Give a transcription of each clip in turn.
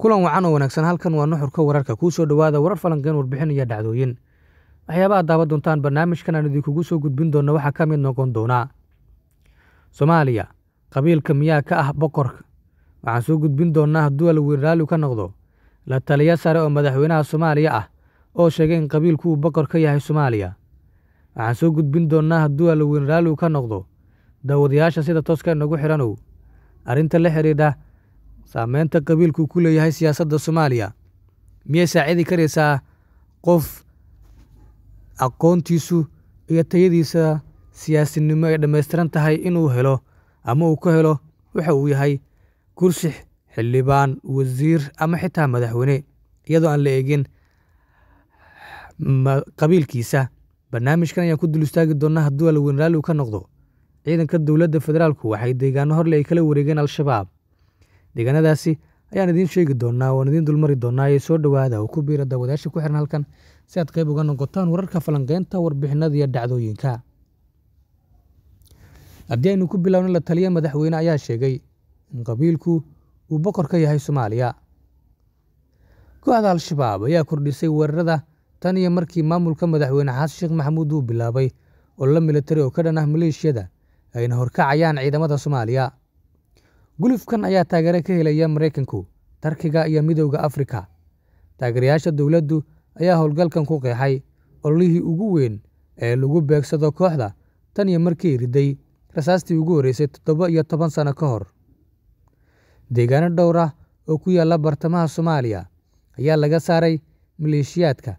kulan wacan oo wanaagsan halkan waa nuxurka wararka kuu soo dhawaada warar falanqeen warbixin iyo dhacdooyin waxyaabaha daawa doontaan barnaamijkan aan idinkugu soo gudbin doona waxaa ka mid noqon doonaa soomaaliya qabiilka miyaa ka ah boqorka waxaan soo gudbin doonaa hadduu alwiir raalli ka noqdo la taliyo sare oo madaxweynaha soomaaliya ah oo sheegay in qabiilku uu boqor ka yahay soomaaliya waxaan soo gudbin doonnaa hadduu alwiir raalli ka noqdo daawadayaasha sida tooska inagu xidhanow arrinta la xidhiidha saameynta qabiilku ku leeyahay siyaasadda soomaaliya miyay saacidi karaysaa qof aqoontiisu iyo tayadiisa siyaasinimo ay dhammaystiran tahay inuu helo ama uu ka helo waxa uu yahay kursi xildhibaan wasiir ama xitaa madaxweyne iyadoo aan la eegin qabiilkiisa barnaamijkan ayaan ku dul istaagi doonaa hadduu alweyn raalli u ka noqdo ciidanka dowladda federaalku waxay deegaano horle ay kala wareegeen al-shabaab deegaanadaasi ayaan idiin sheegi doonaa waan idiin dulmari doonaa iyo soo dhawaada oo ku biira daawadayaasha ku xiran halkan si aad qayb uga noqotaan wararka falanqeynta warbixinada iyo dhacdooyinka haddii aynu ku bilowna la taliya madaxweyne ayaa sheegay in qabiilku uu boqor ka yahay soomaaliya kooxda al-shabaab ayaa kordhisay weerarada tan iyo markii maamulka madaxweyne xasan sheekh maxamuud uu bilaabay ololo milatari oo ka dhan ah maleeshiyada ayna horkacayaan ciidamada soomaaliya gulufkan ayaa taageero ka helaya maraykanku tarkiga iyo midowda afrika taageerayaasha dowladdu ayaa howlgalkan ku qeexay ololihii ugu weyn ee lagu beegsado kooxda tan iyo markii riday rasaastii ugu horreysay toddoba iyo toban sano ka hor deegaano dhowr ah oo ku yaalla bartamaha soomaaliya ayaa laga saaray maleeshiyaadka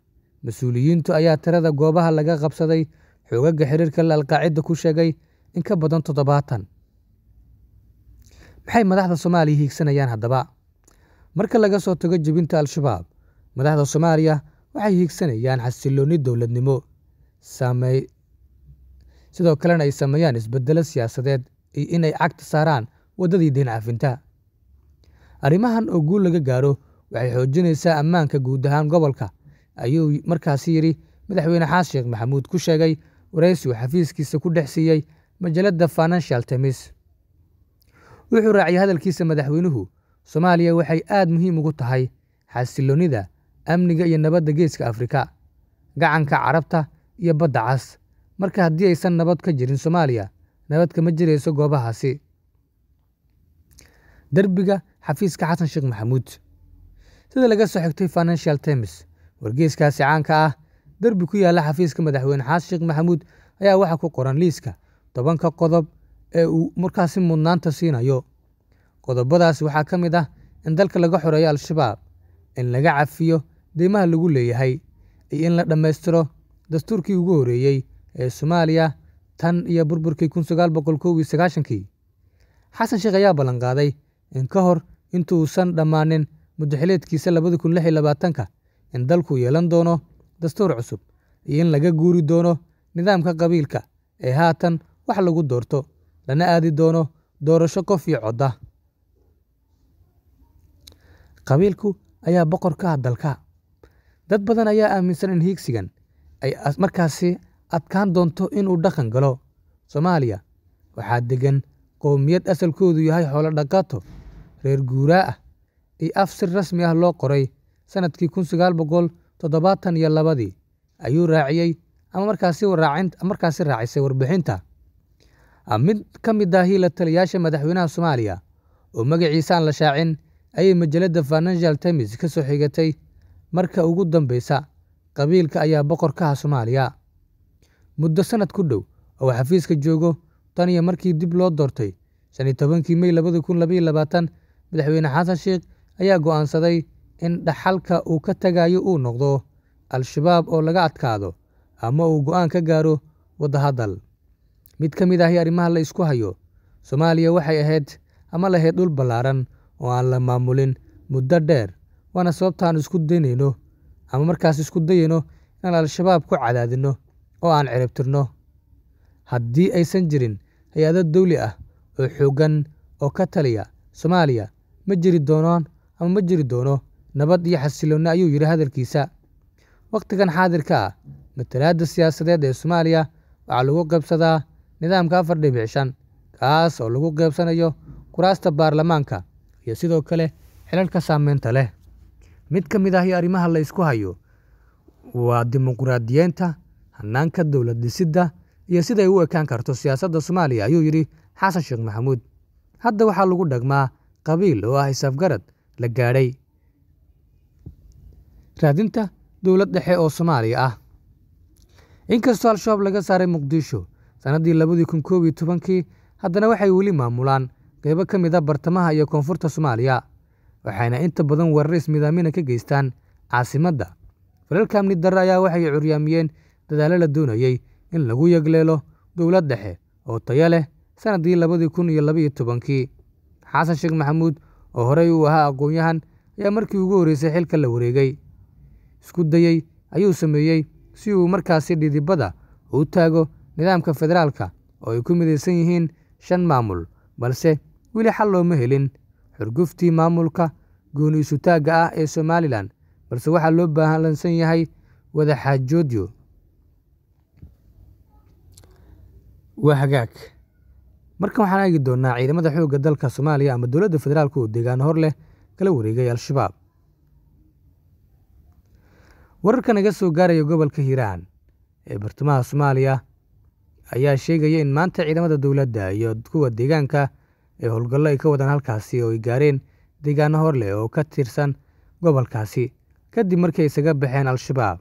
mas-uuliyiintu ayaa tirada goobaha laga qabsaday xoogagga xiriirka la alqaacidda ku sheegay in ka badan toddobaatan maxay madaxda soomaaliya hiigsanayaan haddaba marka laga soo tago jibinta al-shabaab madaxda soomaaliya waxay hiigsanayaan xasiloonni dowladnimo saamey sidoo kalena ay sameeyaan isbedelo siyaasadeed iyo inay cagta saaraan waddadii deen arrimahan oo guul laga gaaro waxay xoojinaysaa ammaanka guud ahaan gobolka ayuu markaasi yidhi madaxweyne xaas sheekh maxamuud ku sheegay waraysi uu xafiiskiisa ku dhex siiyey majalladda financial times wuxuu raaciyay hadalkiisa madaxweynuhu soomaaliya waxay aad muhiim ugu tahay xasilloonnida amniga iyo nabadda geeska afrika gacanka carabta iyo badda cas marka haddii aysan nabad ka jirin soomaaliya nabad kama jirayso goobahaasi derbiga xafiiska xasan sheekh maxamuud sida laga soo xigtay financial times wargeeskaasi caanka ah derbi ku yaalla xafiiska madaxweyne xasan sheekh maxamuud ayaa waxaa ku qoran liiska tobanka qodob ee uu markaasi mudnaanta siinayo qodobadaas waxaa ka mid ah in dalka laga xoreeyo al-shabaab in laga cafiyo deymaha lagu leeyahay iyo in la dhammaystiro dastuurkii ugu horeeyey ee soomaaliya tan iyo burburkii kun sagaal boqol kow iyo sagaashankii xasan sheekh ayaa ballanqaaday in ka hor intuusan dhammaanin mudaxileedkiisa labada kun lix iyo labaatanka in dalku yeelan doono dastuur cusub iyo in laga guuri doono nidaamka qabiilka ee haatan wax lagu doorto lana aadi doono doorasho qof iyo codda qabiilku ayaa boqor ka ah dalka dad badan ayaa aaminsan in hiigsigan ay markaasi adkaan doonto inuu dhaqan galo soomaaliya waxaa degan qowmiyad asalkoodu yahay xoolo dhaqato reer guuraa ah iyo af si rasmi ah loo qoray sannadkii kun sagaal boqol toddobaatan iyo labadii ayuu raaciyey ama markaasi markaasi raacisay warbixinta Ah, mid ka mid ah taliyaasha madaxweynaha soomaaliya oo magaciisa aan la shaacin ayay majaladda financial times ka soo xigatay marka ugu dambaysa qabiilka ayaa boqorkaha soomaaliya muddo sannad ku dhow oo xafiiska joogo tan iyo markii dib loo doortay shan iyo tobankii mey labada kun labaiyo labaatan madaxweyne xasan sheikh ayaa go'aansaday in dhaxalka uu ka tagayo uu noqdo al-shabaab oo laga adkaado ama uu go'aan ka gaaro wadahadal mid ka mid ahi arrimaha la isku hayo soomaaliya waxay ahayd ama lahayd dhul ballaaran oo aan la maamulin muddo dheer waana sababta aan isku daynayno ama markaas isku dayayno inaan al-shabaab ku cadaadinno oo aan ciribtirno haddii aysan jirin hay-ado dawli ah oo xooggan oo ka taliya soomaaliya ma jiri doonaan ama ma jiri doono nabad iyo xasiloonno ayuu yidhi hadalkiisa wakhtigan xaadirka ah matalaadda siyaasadeed ee soomaaliya waxaa lagu qaybsadaa nidaamka afar dhibic shan kaas oo lagu qeybsanayo kuraasta baarlamaanka iyo sidoo kale xilalka saameynta leh mid ka mid ah ahi arrimaha la ysku hayo waa dimuquraadiyeynta hanaanka dowlad dhisidda iyo siday u ekaan karto siyaasadda soomaaliya ayuu yidhi xasan sheekh maxamuud hadda waxaa lagu dhagmaa qabiil oo ah isafgarad la gaadhay raadinta dowlad dhexe oo soomaaliya ah inkastoo al-shabaab laga saaray muqdisho sannadii labadii kun koob iyo tobankii haddana waxay weli maamulaan qaybo ka mid a ah bartamaha iyo koonfurta soomaaliya waxayna inta badan weerar ismidaamina ka geystaan caasimadda amni darre ayaa waxay curyaamiyeen dadaalo la doonayey in lagu yegleelo dowlad dhexe oo taya leh sannaddii labadii kun iyo labaiyo tobankii xasan sheekh maxamuud oo horey uu ahaa aqoon-yahan ayaa markii ugu horreysay xilka la wareegay isku dayey ayuu sameeyey si uu markaasi dhidibada u taago nidaamka federaalka oo ay ku midaysan yihiin shan maamul balse weli xal looma helin xurguftii maamulka gooniisutaagga ah ee somalilan balse waxaa loo baalansan yahay wadaxaajoodyo waa hagaag markan waxaan eegi doonaa ciidamada xoogga dalka soomaaliya ama dowladda federaalka oo deegaan hor leh kala wareegay al-shabaab wararka naga soo gaaraya gobolka hiiraan ee bartamaha soomaaliya ayaa sheegaya in maanta ciidamada dowladda iyo kuwa deegaanka ee howlgallo ay ka wadaan halkaasi oo ay gaareen deegaano horleh oo ka tirsan gobolkaasi kadib markay isaga baxeen al-shabaab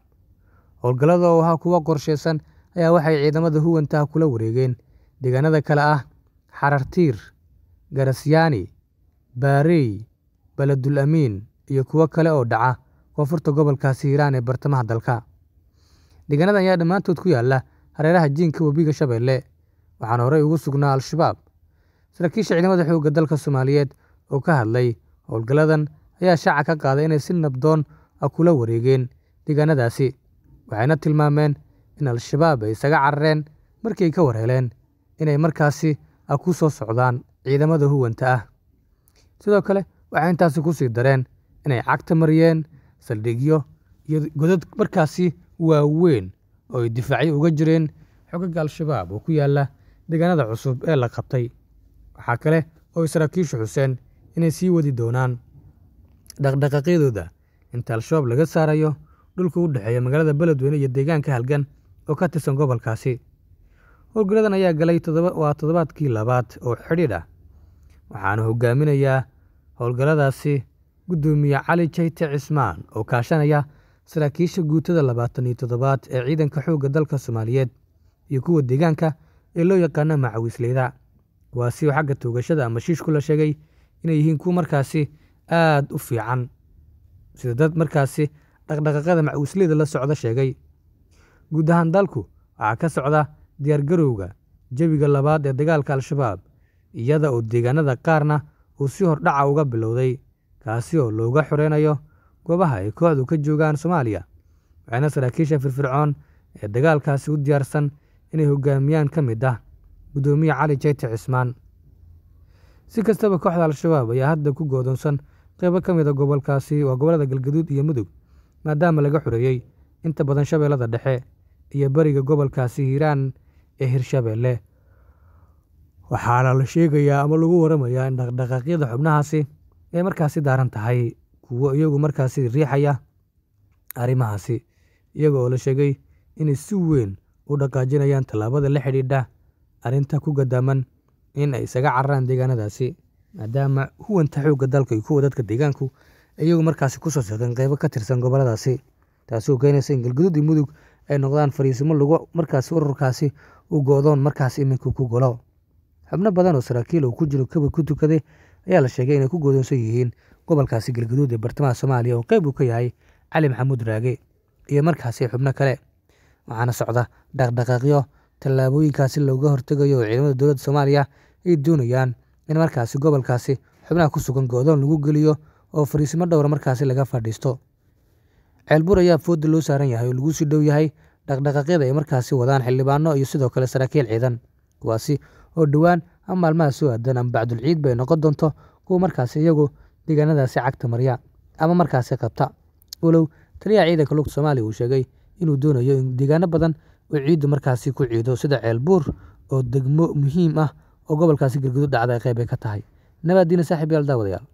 howlgallada oo ahaa kuwo qorshaysan ayaa waxay ciidamada huwantaha kula wareegeen deegaanada kale ah xarartiir garasyaani baarey baladul amiin iyo kuwo kale oo dhaca koonfurta gobolkaasi hiiraan ee bartamaha dalka deegaanadan ayaa dhammaantood ku yaalla hareeraha jiinka webiga Shabeelle waxaana horey ugu sugnaa al-shabaab saraakiisha ciidamada xoogga dalka Soomaaliyeed oo ka hadlay howlgalladan ayaa shaaca ka qaaday inay si nabdoon a kula wareegeen deegaanadaasi waxayna tilmaameen in al-shabaab ay isaga carareen markii ay ka warheleen inay markaasi ah ku soo socdaan ciidamada huwanta ah sidoo kale waxay intaasi ku sii dareen inay cagta mariyeen saldhigyo iyo godad markaasi waaweyn oo ay difaacyo uga jireen xogaga al-shabaab oo ku yaalla deegaanada cusub ee la qabtay waxaa kale oo ay saraakiisha xuseen inay sii wadi doonaan dhaqdhaqaaqyadooda inta al-shabaab laga saarayo dhulka u dhexeeya magaalada beledweyne iyo deegaanka halgan oo ka tirsan gobolkaasi howlgalladan ayaa galay waa toddobaadkii labaad oo xidhiidh ah waxaana hogaaminayaa howlgalladaasi guddoomiye cali jayte cismaan oo kaashanaya saraakiisha guutada labaatan iyo toddobaad ee ciidanka xoogga dalka soomaaliyeed iyo kuwa deegaanka ee loo yaqaana macawiisleyda kuwaasi oo xagga toogashada ama shiishku la sheegay inay yihiin kuwa markaasi aada u fiican sida dad markaasi dhaqdhaqaqada macawisleyda la socda sheegay guud ahaan dalku waxaa ka socda diyaargarowga jebiga labaad ee dagaalka al-shabaab iyada oo deegaanada qaarna uu si hordhaca ah uga bilowday kaasi oo looga xoreynayo goobaha ay kooxdu ka joogaan soomaaliya waxaana saraakiisha firfircoon ee dagaalkaasi u diyaarsan inay hogaamiyaan ka mid ah guddoomiye cali jeyti cismaan si kastaba kooxda al-shabaab ayaa hadda ku goodoonsan qeybo ka mid a ah gobolkaasi waa gobollada galgaduud iyo mudug maadaama laga xoreeyey inta badan shabeellada dhexe iyo beriga gobolkaasi hiiraan ee hirshabeelle waxaana la sheegayaa ama lagu waramayaa in dhaqdhaqaaqyada xubnahaasi ay markaasi daaran tahay kuwo iyagu markaasi riixaya arrimahaasi iyaga oo la sheegay inay si weyn u dhaqaajinayaan tallaabada la xidhiidha arrinta ku gadaaman in ay isaga cararaan deegaanadaasi maadaama huwanta xoogga dalka iyo kuwa dadka deegaanku iyagu markaasi ku soo socdeen qeybo ka tirsan goboladaasi taasoo keenaysa in galguduud iyo mudug ay noqdaan fariisimo lagu markaasi ururkaasi u go-doon markaas iminka ku golo xubno badan oo saraakiil uu ku jiro kabad ku tukaday ayaa la sheegay inay ku godoonsan yihiin gobolkaasi galgaduud ee bartamaha soomaaliya oo qeyb uu ka yahay cali maxamuud raage iyo markaasi xubno kale waxaana socda dhaqdhaqaaqyo tallaabooyinkaasi looga hortegayo oo ciidamada dowladda soomaaliya ay doonayaan in markaasi gobolkaasi xubnaha ku sugan godoon lagu geliyo oo fariisimo dhowra ah markaasi laga fadhiisto ceelbur ayaa foodda loo saaran yahay oo lagu sii dhow yahay dhaqdhaqaaqyada ay markaasi wadaan xildhibaano iyo sidoo kale saraakiil ciidan kuwaasi oo dhowaan ama maalmaha soo aadan ama bacdulciid bay noqon doonto kuwa markaasi iyagu deegaanadaasi cagta marya ama markaasi qabta walow taliyaha ciidanka lugta soomaaliya uu sheegay inuu doonayo in deegaano badan uu ciiddu markaasi ku ciido sida ceelbuur oo degmo muhiim ah oo gobolkaasi galgudu dhacda qeyb ay ka tahay nabaaddiina saaxiib yaal daawadayaal